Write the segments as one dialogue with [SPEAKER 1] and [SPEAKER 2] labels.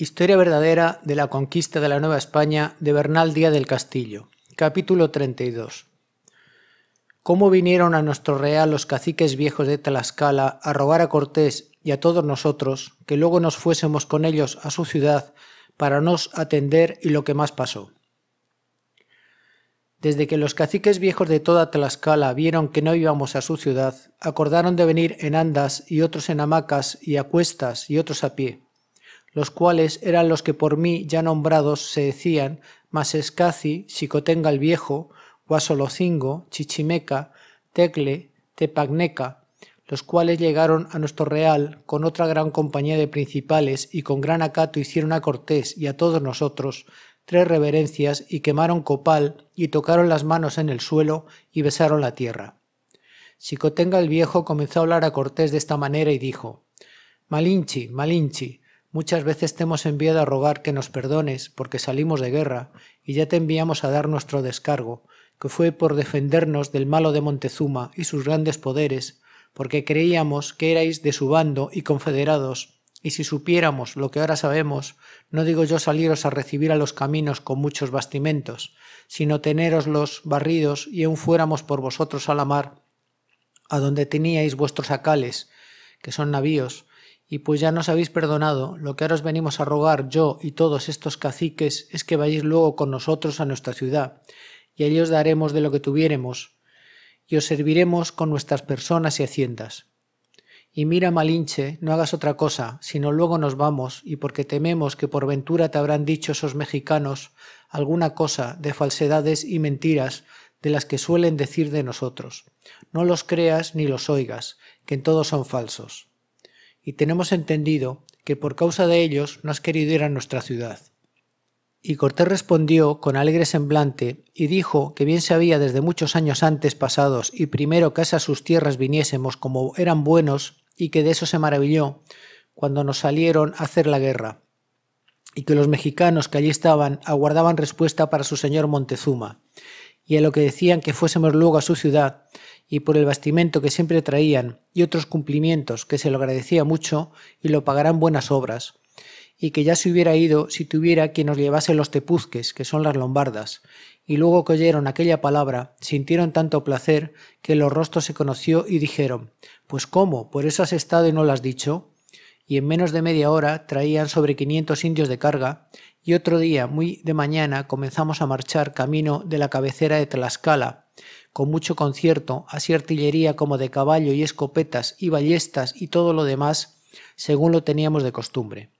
[SPEAKER 1] Historia verdadera de la conquista de la Nueva España de Bernal Díaz del Castillo. Capítulo 32. Cómo vinieron a nuestro real los caciques viejos de Tlaxcala a rogar a Cortés y a todos nosotros que luego nos fuésemos con ellos a su ciudad para nos atender y lo que más pasó. Desde que los caciques viejos de toda Tlaxcala vieron que no íbamos a su ciudad, acordaron de venir en andas y otros en hamacas y a cuestas y otros a pie los cuales eran los que por mí ya nombrados se decían Masescaci, Xicotenga el Viejo, Guasolocingo, Chichimeca, Tecle, Tepagneca, los cuales llegaron a nuestro real con otra gran compañía de principales y con gran acato hicieron a Cortés y a todos nosotros tres reverencias y quemaron copal y tocaron las manos en el suelo y besaron la tierra. Xicotenga el Viejo comenzó a hablar a Cortés de esta manera y dijo Malinchi, Malinchi, Muchas veces te hemos enviado a rogar que nos perdones porque salimos de guerra y ya te enviamos a dar nuestro descargo, que fue por defendernos del malo de Montezuma y sus grandes poderes, porque creíamos que erais de su bando y confederados, y si supiéramos lo que ahora sabemos, no digo yo saliros a recibir a los caminos con muchos bastimentos, sino teneroslos barridos y aun fuéramos por vosotros a la mar, a donde teníais vuestros acales, que son navíos, y pues ya nos habéis perdonado, lo que ahora os venimos a rogar yo y todos estos caciques es que vayáis luego con nosotros a nuestra ciudad, y allí os daremos de lo que tuviéremos, y os serviremos con nuestras personas y haciendas. Y mira, Malinche, no hagas otra cosa, sino luego nos vamos, y porque tememos que por ventura te habrán dicho esos mexicanos alguna cosa de falsedades y mentiras de las que suelen decir de nosotros. No los creas ni los oigas, que en todos son falsos y tenemos entendido que por causa de ellos no has querido ir a nuestra ciudad. Y Cortés respondió con alegre semblante y dijo que bien sabía desde muchos años antes pasados y primero que a sus tierras viniésemos como eran buenos y que de eso se maravilló cuando nos salieron a hacer la guerra y que los mexicanos que allí estaban aguardaban respuesta para su señor Montezuma y a lo que decían que fuésemos luego a su ciudad, y por el bastimento que siempre traían, y otros cumplimientos, que se lo agradecía mucho, y lo pagarán buenas obras, y que ya se hubiera ido si tuviera quien nos llevase los tepuzques, que son las lombardas, y luego que oyeron aquella palabra, sintieron tanto placer, que los rostros se conoció y dijeron, pues cómo, por eso has estado y no lo has dicho, y en menos de media hora traían sobre quinientos indios de carga, y otro día, muy de mañana, comenzamos a marchar camino de la cabecera de Tlaxcala, con mucho concierto, así artillería como de caballo y escopetas y ballestas y todo lo demás, según lo teníamos de costumbre.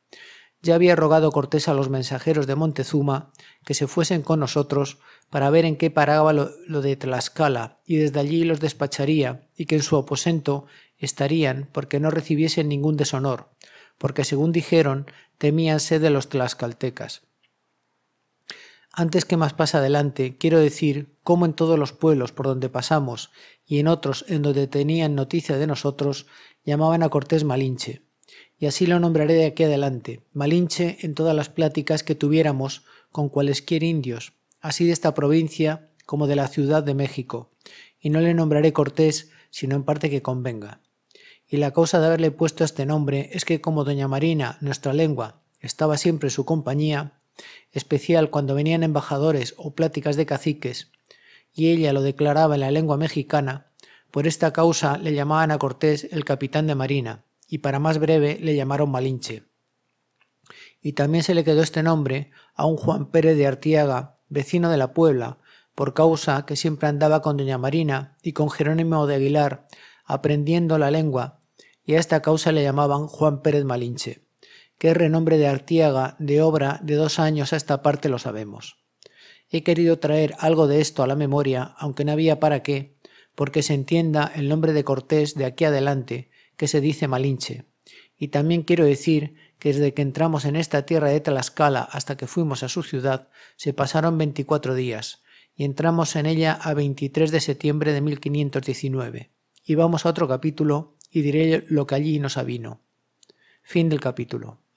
[SPEAKER 1] Ya había rogado Cortés a los mensajeros de Montezuma que se fuesen con nosotros para ver en qué paraba lo, de Tlaxcala, y desde allí los despacharía, y que en su aposento estarían porque no recibiesen ningún deshonor, porque según dijeron, temíanse de los tlaxcaltecas. Antes que más pase adelante, quiero decir cómo en todos los pueblos por donde pasamos y en otros en donde tenían noticia de nosotros, llamaban a Cortés Malinche. Y así lo nombraré de aquí adelante, Malinche en todas las pláticas que tuviéramos con cualesquier indios, así de esta provincia como de la Ciudad de México, y no le nombraré Cortés sino en parte que convenga. Y la causa de haberle puesto este nombre es que como doña Marina, nuestra lengua, estaba siempre en su compañía, especial cuando venían embajadores o pláticas de caciques, y ella lo declaraba en la lengua mexicana, por esta causa le llamaban a Cortés el capitán de Marina, y para más breve le llamaron Malinche. Y también se le quedó este nombre a un Juan Pérez de Artiaga, vecino de la Puebla, por causa que siempre andaba con doña Marina y con Jerónimo de Aguilar, aprendiendo la lengua y a esta causa le llamaban Juan Pérez Malinche. que renombre de Artiaga de obra de dos años a esta parte lo sabemos. He querido traer algo de esto a la memoria, aunque no había para qué, porque se entienda el nombre de Cortés de aquí adelante, que se dice Malinche. Y también quiero decir que desde que entramos en esta tierra de Tlaxcala hasta que fuimos a su ciudad, se pasaron 24 días, y entramos en ella a 23 de septiembre de 1519. Y vamos a otro capítulo y diré lo que allí nos avino. Fin del capítulo.